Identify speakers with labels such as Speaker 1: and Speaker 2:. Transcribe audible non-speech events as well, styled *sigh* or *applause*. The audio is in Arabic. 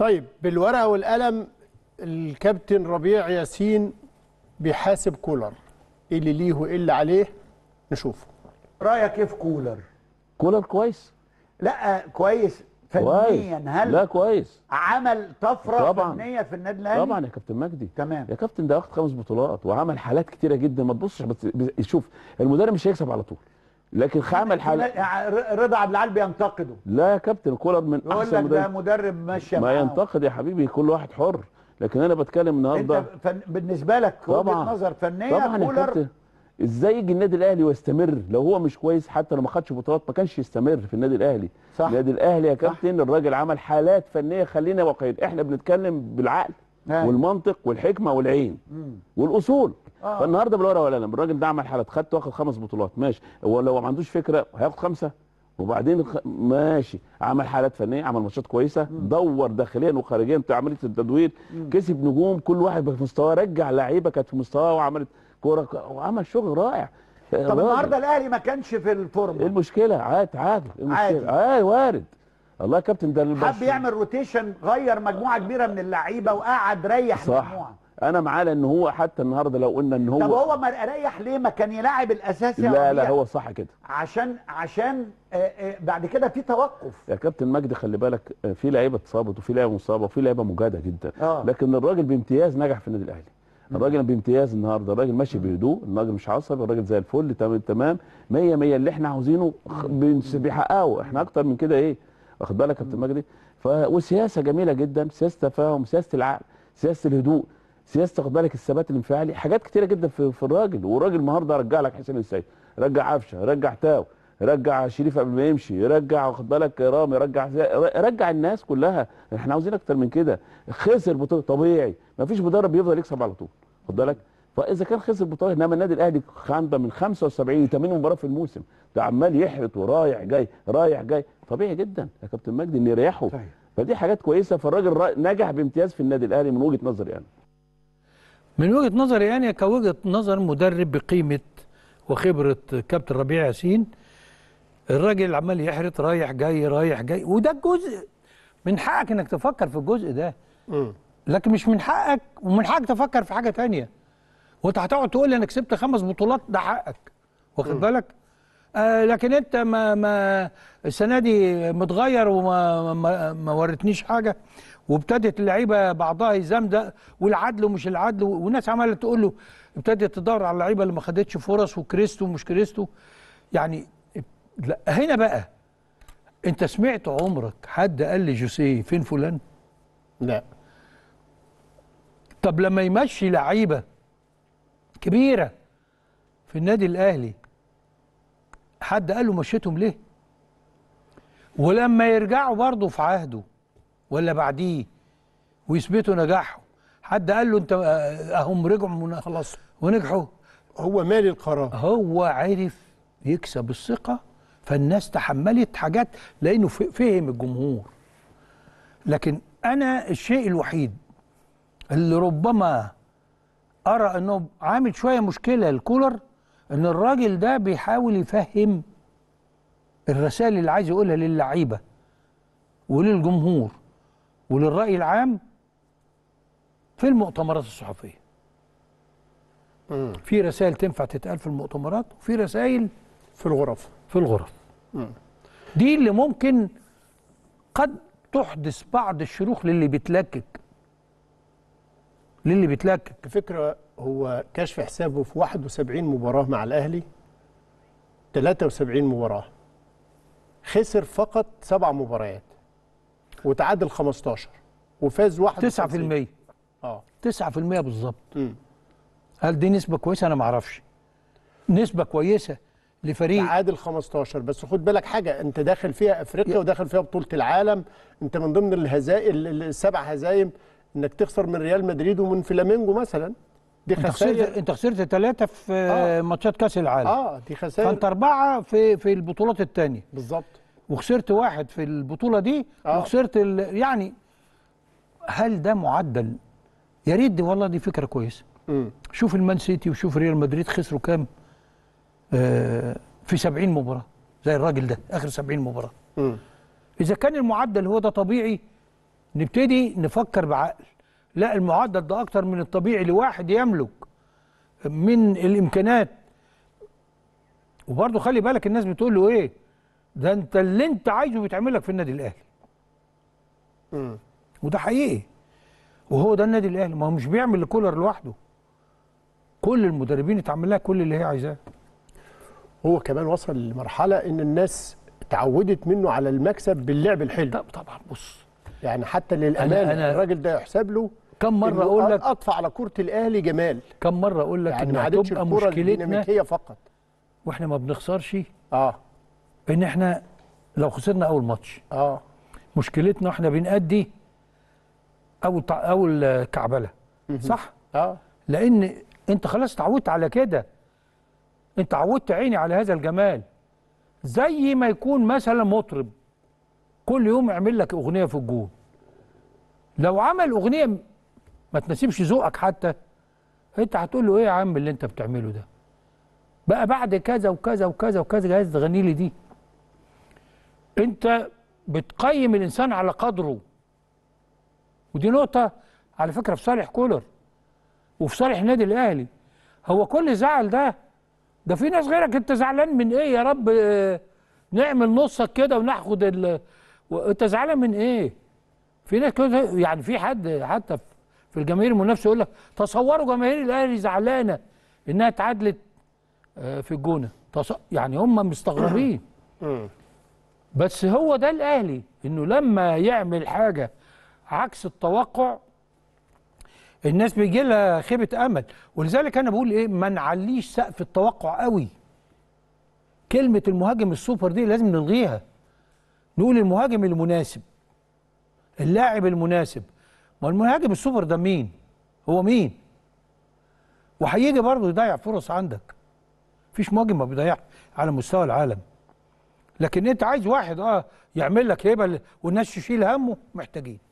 Speaker 1: طيب بالورقة والقلم الكابتن ربيع ياسين بيحاسب كولر ايه اللي ليه وايه اللي عليه نشوفه
Speaker 2: رايك ايه في كولر كولر كويس لا كويس فنيا هل لا كويس عمل طفره طبعًا. فنيه في النادي الاهلي طبعا يا كابتن مجدي تمام يا كابتن ده واخد خمس بطولات وعمل حالات كتيره جدا ما تبصش بس شوف المدرب مش هيكسب على طول لكن خامل الحال رضا عبد العال بينتقده لا يا كابتن كولر من احسن يقول لك ده مدرب ماشي ما ينتقد يا حبيبي كل واحد حر لكن انا بتكلم النهارده انت فن... بالنسبه لك وجهه نظر
Speaker 3: فنيه طبعا كولر
Speaker 2: ازاي يجي النادي الاهلي ويستمر لو هو مش كويس حتى لو ما خدش بطولات ما كانش يستمر في النادي الاهلي صح النادي الاهلي يا كابتن الراجل عمل حالات فنيه خلينا واقعيين احنا بنتكلم بالعقل والمنطق والحكمه والعين والاصول آه. فالنهارده بالورقه والقلم الراجل ده عمل حاله خدت واخد خمس بطولات ماشي هو لو ما عندوش فكره هياخد خمسه وبعدين خ... ماشي عمل حالات فنيه عمل ماتشات كويسه مم. دور داخليا وخارجيا بتاع عمليه التدوير مم. كسب نجوم كل واحد في مستواه رجع لعيبه كانت في مستواه وعملت كوره وعمل شغل رائع طب النهارده الاهلي ما كانش في الفورمه ايه المشكله عاد عادي المشكله عادي, عادي آه، وارد الله يا كابتن ده حب يعمل روتيشن غير مجموعه كبيره من اللعيبه وقعد ريح صح. مجموعه انا معاه لان هو حتى النهارده لو قلنا ان هو طب هو ما ريح ليه ما كان يلاعب الاساسي لا لا هو صح كده
Speaker 3: عشان عشان آه، آه، بعد كده في توقف
Speaker 2: يا كابتن مجدي خلي بالك آه، في لعيبه اتصابت وفي لعيبه مصابه وفي لعيبه مجاده جدا آه. لكن الراجل بامتياز نجح في النادي الاهلي الراجل بامتياز النهارده الراجل ماشي بهدوء الراجل مش عصبي الراجل زي الفل تمام تمام 100 100 اللي احنا عاوزينه بيحققه احنا اكتر من كده ايه واخد بالك يا كابتن مجدي ف... وسياسه جميله جدا سياسه تفاهم سياسه العقل سياسه الهدوء سياسه خد بالك الثبات الانفعالي حاجات كتيره جدا في, في الراجل والراجل النهارده رجع لك حسين السيد رجع عفشه رجع تاو رجع شريف قبل ما يمشي رجع واخد بالك رامي رجع رجع الناس كلها احنا عاوزين اكتر من كده خسر بطوله طبيعي مفيش مدرب بيفضل يكسب على طول خد بالك فاذا كان خسر بطوله انما النادي الاهلي عنده من 75 ل 80 مباراه في الموسم ده عمال يحرط ورايح جاي رايح جاي طبيعي جدا يا كابتن مجدي ان يريحه طيب. فدي حاجات كويسه فالراجل نجح بامتياز في النادي الاهلي من وجهه نظري يعني. انا.
Speaker 3: من وجهه نظري يعني انا كوجهه نظر مدرب بقيمه وخبره كابتن ربيع ياسين الراجل عمال يحرط رايح جاي رايح جاي وده الجزء من حقك انك تفكر في الجزء ده. لكن مش من حقك ومن حقك تفكر في حاجه ثانيه. وانت هتقعد تقول لي انا كسبت خمس بطولات ده حقك واخد بالك آه لكن انت ما ما السنه دي متغير وما ما, ما ورتنيش حاجه وابتدت اللعيبه بعضها يزمدق والعدل ومش العدل والناس عماله تقول له ابتدت تدور على اللعيبه اللي ما خدتش فرص وكريستو ومش كريستو يعني لا هنا بقى انت سمعت عمرك حد قال لي فين فلان؟ لا طب لما يمشي لعيبه كبيرة في النادي الأهلي حد قال له مشيتهم ليه ولما يرجعوا برضه في عهده ولا بعديه ويثبتوا نجاحهم حد قال له انت آه، اهم رجعوا خلاص ونجحوا هو مالي القرار هو عرف يكسب الثقة فالناس تحملت حاجات لأنه فهم الجمهور لكن أنا الشيء الوحيد اللي ربما ارى انه عامل شويه مشكله الكولر ان الراجل ده بيحاول يفهم الرسائل اللي عايز يقولها للعيبه وللجمهور وللراي العام في المؤتمرات الصحفيه في رسائل تنفع تتقال في المؤتمرات وفي رسائل في الغرف في الغرف دي اللي ممكن قد تحدث
Speaker 1: بعض الشروخ للي بيتلكك للي بيتلكك فكرة هو كشف حسابه في 71 مباراة مع الأهلي 73 مباراة خسر فقط سبع مباريات وتعادل 15 وفاز 91 9% اه 9% بالظبط هل دي نسبة كويسة أنا ما اعرفش نسبة كويسة لفريق تعادل 15 بس خد بالك حاجة أنت داخل فيها أفريقيا وداخل فيها بطولة العالم أنت من ضمن الهزائم السبع هزايم انك تخسر من ريال مدريد ومن فلامينجو مثلا دي خسائر
Speaker 3: انت خسرت ثلاثه في آه. ماتشات كاس العالم اه دي خسائر فانت اربعه في في البطولات الثانيه بالظبط وخسرت واحد في البطوله دي آه. وخسرت ال... يعني هل ده معدل يا ريت دي والله دي فكره كويسه شوف المان سيتي وشوف ريال مدريد خسروا كام آه في 70 مباراه زي الراجل ده اخر 70 مباراه م. اذا كان المعدل هو ده طبيعي نبتدي نفكر بعقل لا المعدل ده أكتر من الطبيعي لواحد يملك من الإمكانات وبرضه خلي بالك الناس بتقول له إيه ده أنت اللي أنت عايزه بيتعمل لك في النادي الأهلي وده حقيقي وهو ده النادي الأهلي ما هو مش بيعمل لكولر لوحده
Speaker 1: كل المدربين اتعمل لها كل اللي هي عايزاه هو كمان وصل لمرحله ان الناس اتعودت منه على المكسب باللعب الحلو طب طبعا بص يعني حتى للامانه أنا الراجل ده يحسب له كم مره اقول لك اطفى على كره الاهلي جمال كم مره اقول لك يعني ان هتبقى مشكلتنا فقط
Speaker 3: واحنا ما بنخسرش اه ان احنا لو خسرنا اول ماتش اه مشكلتنا واحنا بنأدي اول اول كعبله صح اه لان انت خلاص اتعودت على كده انت عودت عيني على هذا الجمال زي ما يكون مثلا مطرب كل يوم يعمل لك اغنيه في الجون لو عمل اغنيه ما تناسبش ذوقك حتى انت هتقول له ايه يا عم اللي انت بتعمله ده بقى بعد كذا وكذا وكذا وكذا جهاز تغني لي دي انت بتقيم الانسان على قدره ودي نقطه على فكره في صالح كولر وفي صالح النادي الاهلي هو كل زعل ده ده في ناس غيرك انت زعلان من ايه يا رب آه، نعمل نصك كده وناخد وانت زعلان من ايه؟ في ناس كده يعني في حد حتى في الجماهير المنافسه يقول لك تصوروا جماهير الاهلي زعلانه انها اتعادلت آه، في الجونه يعني هم مستغربين *clears throat* بس هو ده الاهلي انه لما يعمل حاجه عكس التوقع الناس بيجي لها خيبه امل ولذلك انا بقول ايه ما نعليش سقف التوقع قوي كلمه المهاجم السوبر دي لازم نلغيها نقول المهاجم المناسب اللاعب المناسب ما المهاجم السوبر ده مين هو مين وهيجي برضه يضيع فرص عندك مفيش مهاجم ما بيضيعش على مستوى العالم لكن انت عايز واحد اه يعمل لك هيبه والناس تشيل همه محتاجين